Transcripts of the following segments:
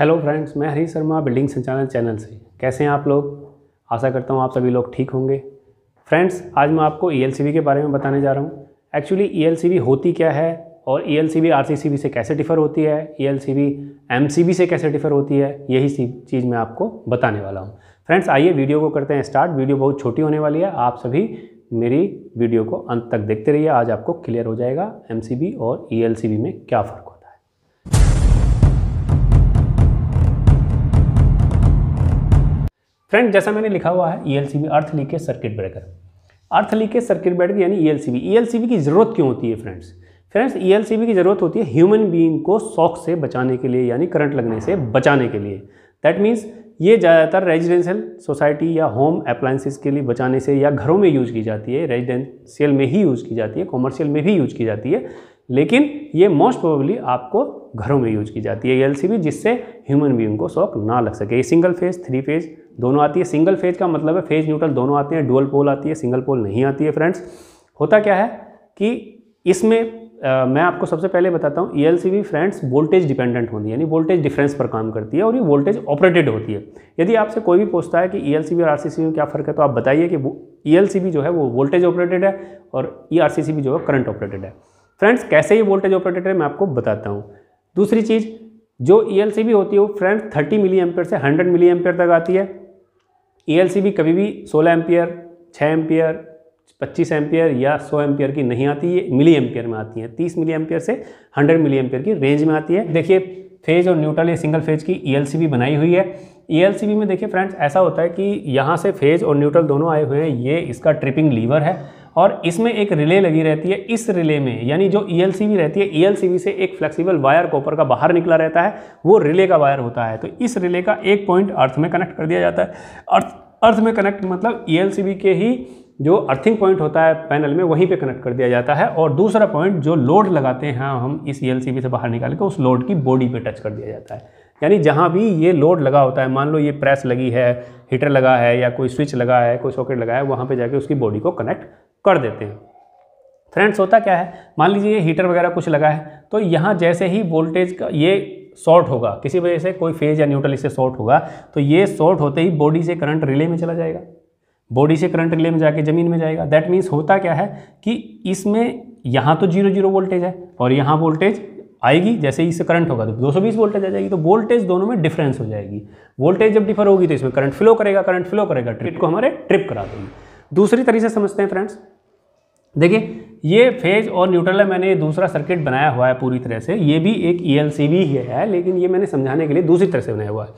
hello friends मैं Hari Sharma building संचालन channel से कैसे हैं आप लोग आशा करता हूं आप सभी लोग ठीक होंगे फ्रेंड्स आज मैं आपको ई e के बारे में बताने जा रहा हूं एक्चुअली ई e होती क्या है और ई e एल से कैसे डिफ़र होती है ई एल से कैसे डिफ़र होती है यही सी चीज़ मैं आपको बताने वाला हूँ फ्रेंड्स आइए वीडियो को करते हैं स्टार्ट वीडियो बहुत छोटी होने वाली है आप सभी मेरी वीडियो को अंत तक देखते रहिए आज आपको क्लियर हो जाएगा एम और ई में क्या फ़र्क होता है फ्रेंड जैसा मैंने लिखा हुआ है E L C B earth leakage circuit breaker earth leakage circuit breaker यानी E L C B E L C B की ज़रूरत क्यों होती है friends friends E L C B की ज़रूरत होती है ह्यूमन बीइंग को शॉक से बचाने के लिए यानी करंट लगने से बचाने के लिए दैट मीन्स ये ज़्यादातर रेजिडेंशियल सोसाइटी या होम अप्लाइंसिस के लिए बचाने से या घरों में यूज़ की जाती है रेजिडेंशियल में ही यूज़ की जाती है कॉमर्शियल में भी यूज़ की जाती है लेकिन ये मोस्ट प्रोबेबली आपको घरों में यूज की जाती है एल जिससे ह्यूमन बींग को शौक ना लग सके ये सिंगल फेज थ्री फेज दोनों आती है सिंगल फेज का मतलब है फेज न्यूट्रल दोनों आते हैं डुअल पोल आती है सिंगल पोल नहीं आती है फ्रेंड्स होता क्या है कि इसमें मैं आपको सबसे पहले बताता हूँ ई फ्रेंड्स वोल्टेज डिपेंडेंट होती है यानी वोल्टेज डिफरेंस पर काम करती है और ये वोल्टेज ऑपरेटेड होती है यदि आपसे कोई भी पूछता है कि ई e और आर में क्या फ़र्क है तो आप बताइए कि ई e जो है वो वोल्टेज ऑपरेटेड है और ई e जो है करंट ऑपरेटेड है फ्रेंड्स कैसे ये वोल्टेज ऑपरेटर है मैं आपको बताता हूँ दूसरी चीज़ जो ई e होती है वो फ्रेंड्स थर्टी मिली एम्पियर से हंड्रेड मिली एम्पियर तक आती है ई e कभी भी सोलह एम्पियर छः एम्पियर पच्चीस एम्पियर या सौ एम्पियर की नहीं आती ये मिली एम्पियर में आती है तीस मिली एम्पियर से हंड्रेड मिली एम्पियर की रेंज में आती है देखिए फेज और न्यूट्रल ये सिंगल फेज की ई e बनाई हुई है ई में देखिए फ्रेंड्स ऐसा होता है कि यहाँ से फेज और न्यूट्रल दोनों आए हुए हैं ये इसका ट्रिपिंग लीवर है और इसमें एक रिले लगी रहती है इस रिले में यानी जो ई e रहती है ई e से एक फ्लेक्सिबल वायर कॉपर का बाहर निकला रहता है वो रिले का वायर होता है तो इस रिले का एक पॉइंट अर्थ में कनेक्ट कर दिया जाता है अर्थ अर्थ में कनेक्ट मतलब ई e के ही जो अर्थिंग पॉइंट होता है पैनल में वहीं पे कनेक्ट कर दिया जाता है और दूसरा पॉइंट जो लोड लगाते हैं हाँ, हम इस ई से बाहर निकाल के उस लोड की बॉडी पे टच कर दिया जाता है यानी जहाँ भी ये लोड लगा होता है मान लो ये प्रेस लगी है हीटर लगा है या कोई स्विच लगा है कोई सॉकेट लगा है वहाँ पे जाके उसकी बॉडी को कनेक्ट कर देते हैं फ्रेंड्स होता क्या है मान लीजिए ये हीटर वगैरह कुछ लगा है तो यहाँ जैसे ही वोल्टेज का ये शॉर्ट होगा किसी वजह से कोई फेज या न्यूट्रल इससे शॉर्ट होगा तो ये शॉर्ट होते ही बॉडी से करंट रिले में चला जाएगा बॉडी से करंट रिले में जाके ज़मीन में जाएगा दैट मीन्स होता क्या है कि इसमें यहाँ तो जीरो जीरो वोल्टेज है और यहाँ वोल्टेज आएगी जैसे ही इससे करंट होगा तो 220 वोल्टेज आ जाएगी तो वोल्टेज दोनों में डिफरेंस हो जाएगी वोल्टेज जब डिफर होगी तो इसमें करंट फ्लो करेगा करंट फ्लो करेगा ट्रिप को हमारे ट्रिप करा देंगे दूसरी तरीके से समझते हैं फ्रेंड्स देखिए ये फेज और न्यूट्रल है मैंने दूसरा सर्किट बनाया हुआ है पूरी तरह से ये भी एक ई e ही है लेकिन ये मैंने समझाने के लिए दूसरी तरह से बनाया हुआ है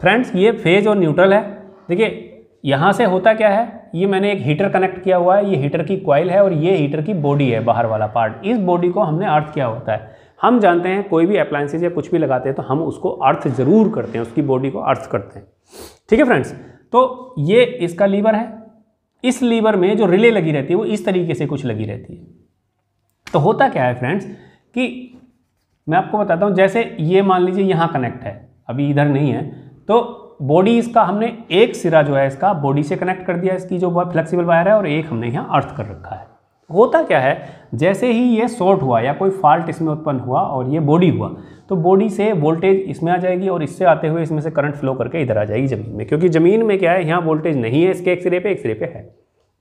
फ्रेंड्स ये फेज और न्यूट्रल है देखिए यहाँ से होता क्या है ये मैंने एक हीटर कनेक्ट किया हुआ है ये हीटर की कॉयल है और ये हीटर की बॉडी है बाहर वाला पार्ट इस बॉडी को हमने अर्थ किया होता है हम जानते हैं कोई भी अप्लायंसेज या कुछ भी लगाते हैं तो हम उसको अर्थ ज़रूर करते हैं उसकी बॉडी को अर्थ करते हैं ठीक है फ्रेंड्स तो ये इसका लीवर है इस लीवर में जो रिले लगी रहती है वो इस तरीके से कुछ लगी रहती है तो होता क्या है फ्रेंड्स कि मैं आपको बताता हूँ जैसे ये मान लीजिए यहाँ कनेक्ट है अभी इधर नहीं है तो बॉडी इसका हमने एक सिरा जो है इसका बॉडी से कनेक्ट कर दिया इसकी जो फ्लेक्सिबल वायर है और एक हमने यहाँ अर्थ कर रखा है होता क्या है जैसे ही ये शॉर्ट हुआ या कोई फॉल्ट इसमें उत्पन्न हुआ और ये बॉडी हुआ तो बॉडी से वोल्टेज इसमें आ जाएगी और इससे आते हुए इसमें से करंट फ्लो करके इधर आ जाएगी ज़मीन में क्योंकि ज़मीन में क्या है यहाँ वोल्टेज नहीं है इसके एक्सरे पे एक्सरे पे है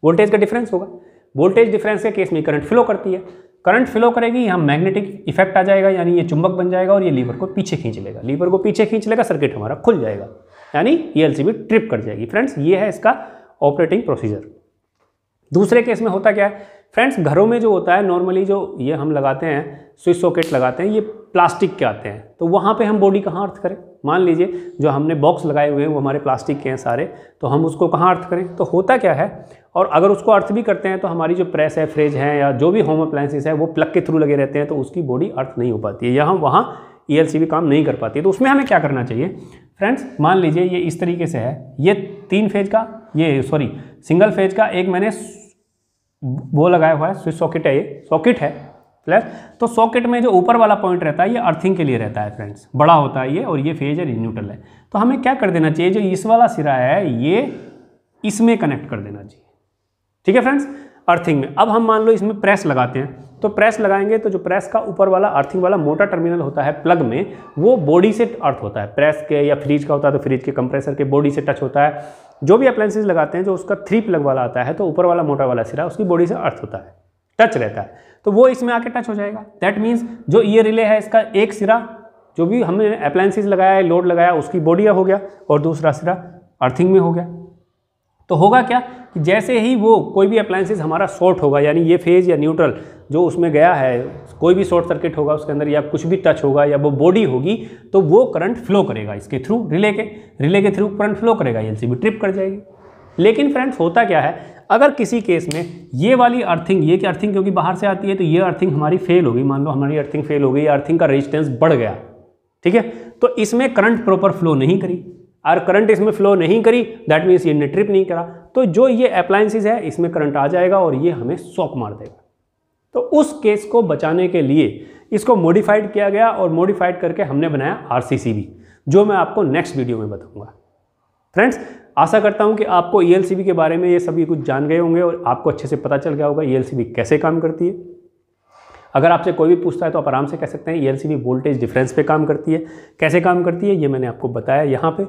वोल्टेज का डिफरेंस होगा वोल्टेज डिफरेंस के केस में करंट फ्लो करती है करंट फ्लो करेगी यहाँ मैग्नेटिक इफेक्ट आ जाएगा यानी ये चुंबक बन जाएगा और ये लीवर को पीछे खींच लेगा लीवर को पीछे खींच लेगा सर्किट हमारा खुल जाएगा यानी ये एल ट्रिप कर जाएगी फ्रेंड्स ये है इसका ऑपरेटिंग प्रोसीजर दूसरे केस में होता क्या है फ्रेंड्स घरों में जो होता है नॉर्मली जो ये हम लगाते हैं स्विच सॉकेट लगाते हैं ये प्लास्टिक के आते हैं तो वहाँ पे हम बॉडी कहाँ अर्थ करें मान लीजिए जो हमने बॉक्स लगाए हुए हैं वो हमारे प्लास्टिक के हैं सारे तो हम उसको कहाँ अर्थ करें तो होता क्या है और अगर उसको अर्थ भी करते हैं तो हमारी जो प्रेस है फ्रिज है या जो भी होम अप्लाइंसिस है वो प्लग के थ्रू लगे रहते हैं तो उसकी बॉडी अर्थ नहीं हो पाती है या हम वहाँ ई e भी काम नहीं कर पाती तो उसमें हमें क्या करना चाहिए फ्रेंड्स मान लीजिए ये इस तरीके से है ये तीन फेज का ये सॉरी सिंगल फेज का एक मैंने वो लगाया हुआ है स्विच सॉकेट है ये सॉकेट है प्लस तो सॉकेट में जो ऊपर वाला पॉइंट रहता है ये अर्थिंग के लिए रहता है फ्रेंड्स बड़ा होता है ये और ये फेज है न्यूट्रल है तो हमें क्या कर देना चाहिए जो इस वाला सिरा है ये इसमें कनेक्ट कर देना चाहिए ठीक है फ्रेंड्स अर्थिंग में अब हम मान लो इसमें प्रेस लगाते हैं तो प्रेस लगाएंगे तो जो प्रेस का ऊपर वाला अर्थिंग वाला मोटा टर्मिनल होता है प्लग में वो बॉडी से अर्थ होता है प्रेस के या फ्रिज का होता है तो फ्रिज के कंप्रेसर के बॉडी से टच होता है जो भी अप्लाइंसेज लगाते हैं जो उसका थ्री प्लग वाला आता है तो ऊपर वाला मोटा वाला सिरा उसकी बॉडी से अर्थ होता है टच रहता है तो वो इसमें आके टच हो जाएगा दैट मीन्स जो ये रिले है इसका एक सिरा जो भी हमने अप्लायंसेज लगाया है लोड लगाया उसकी बॉडी हो गया और दूसरा सिरा अर्थिंग में हो गया तो होगा क्या कि जैसे ही वो कोई भी अप्लाइंसेज हमारा शॉर्ट होगा यानी ये फेज या न्यूट्रल जो उसमें गया है कोई भी शॉर्ट सर्किट होगा उसके अंदर या कुछ भी टच होगा या वो बॉडी होगी तो वो करंट फ्लो करेगा इसके थ्रू रिले के रिले के थ्रू करंट फ्लो करेगा एल ट्रिप कर जाएगी लेकिन फ्रेंड्स होता क्या है अगर किसी केस में ये वाली अर्थिंग ये कि अर्थिंग क्योंकि बाहर से आती है तो ये अर्थिंग हमारी फेल होगी मान लो हमारी अर्थिंग फेल हो गई अर्थिंग का रेजिस्टेंस बढ़ गया ठीक है तो इसमें करंट प्रॉपर फ्लो नहीं करी और करंट इसमें फ्लो नहीं करी दैट मीन्स ये ने ट्रिप नहीं करा तो जो ये अप्लायंसेज है इसमें करंट आ जाएगा और ये हमें शॉक मार देगा तो उस केस को बचाने के लिए इसको मॉडिफाइड किया गया और मॉडिफाइड करके हमने बनाया आर जो मैं आपको नेक्स्ट वीडियो में बताऊँगा फ्रेंड्स आशा करता हूं कि आपको ई e के बारे में ये सभी कुछ जान गए होंगे और आपको अच्छे से पता चल गया होगा ई e कैसे काम करती है अगर आपसे कोई भी पूछता है तो आप आराम से कह सकते हैं ई वोल्टेज डिफरेंस पे काम करती है कैसे काम करती है ये मैंने आपको बताया यहाँ पे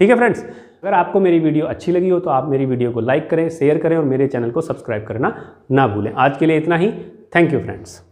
ठीक है फ्रेंड्स अगर आपको मेरी वीडियो अच्छी लगी हो तो आप मेरी वीडियो को लाइक करें शेयर करें और मेरे चैनल को सब्सक्राइब करना ना भूलें आज के लिए इतना ही थैंक यू फ्रेंड्स